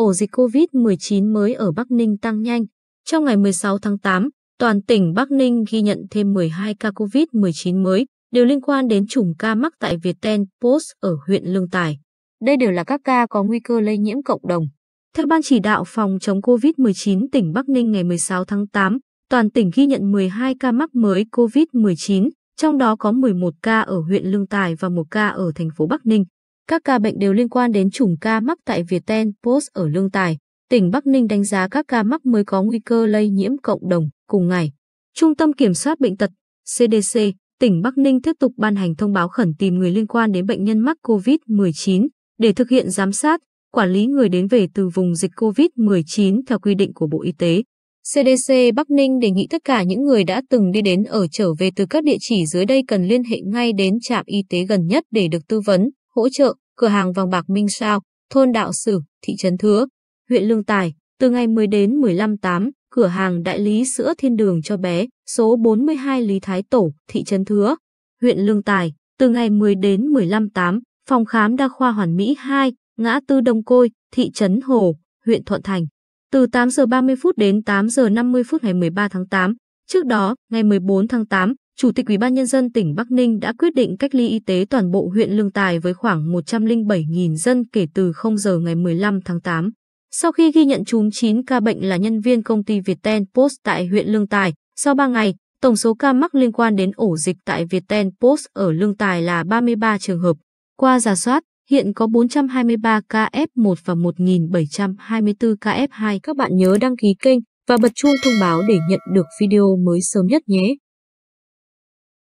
ổ dịch COVID-19 mới ở Bắc Ninh tăng nhanh. Trong ngày 16 tháng 8, toàn tỉnh Bắc Ninh ghi nhận thêm 12 ca COVID-19 mới, đều liên quan đến chùm ca mắc tại Viettel Post ở huyện Lương Tài. Đây đều là các ca có nguy cơ lây nhiễm cộng đồng. Theo Ban chỉ đạo phòng chống COVID-19 tỉnh Bắc Ninh ngày 16 tháng 8, toàn tỉnh ghi nhận 12 ca mắc mới COVID-19, trong đó có 11 ca ở huyện Lương Tài và 1 ca ở thành phố Bắc Ninh. Các ca bệnh đều liên quan đến chủng ca mắc tại Viettel Post ở Lương Tài, tỉnh Bắc Ninh đánh giá các ca mắc mới có nguy cơ lây nhiễm cộng đồng cùng ngày. Trung tâm Kiểm soát Bệnh tật CDC, tỉnh Bắc Ninh tiếp tục ban hành thông báo khẩn tìm người liên quan đến bệnh nhân mắc COVID-19 để thực hiện giám sát, quản lý người đến về từ vùng dịch COVID-19 theo quy định của Bộ Y tế. CDC Bắc Ninh đề nghị tất cả những người đã từng đi đến ở trở về từ các địa chỉ dưới đây cần liên hệ ngay đến trạm y tế gần nhất để được tư vấn, hỗ trợ cửa hàng vàng bạc Minh Sao, thôn Đạo Sử, thị trấn Thứa, huyện Lương Tài, từ ngày 10 đến 15 8, cửa hàng đại lý sữa Thiên Đường cho bé, số 42 Lý Thái Tổ, thị trấn Thứa, huyện Lương Tài, từ ngày 10 đến 15 8, phòng khám đa khoa Hoàn Mỹ 2, ngã tư Đông Côi, thị trấn Hồ, huyện Thuận Thành. Từ 8 giờ 30 phút đến 8 giờ 50 phút ngày 13 tháng 8, trước đó, ngày 14 tháng 8, Chủ tịch Ủy ban nhân dân tỉnh Bắc Ninh đã quyết định cách ly y tế toàn bộ huyện Lương Tài với khoảng 107.000 dân kể từ 0 giờ ngày 15 tháng 8. Sau khi ghi nhận trúm 9 ca bệnh là nhân viên công ty Viettel Post tại huyện Lương Tài, sau 3 ngày, tổng số ca mắc liên quan đến ổ dịch tại Viettel Post ở Lương Tài là 33 trường hợp. Qua giả soát, hiện có 423 ca F1 và 1.724 ca F2. Các bạn nhớ đăng ký kênh và bật chuông thông báo để nhận được video mới sớm nhất nhé.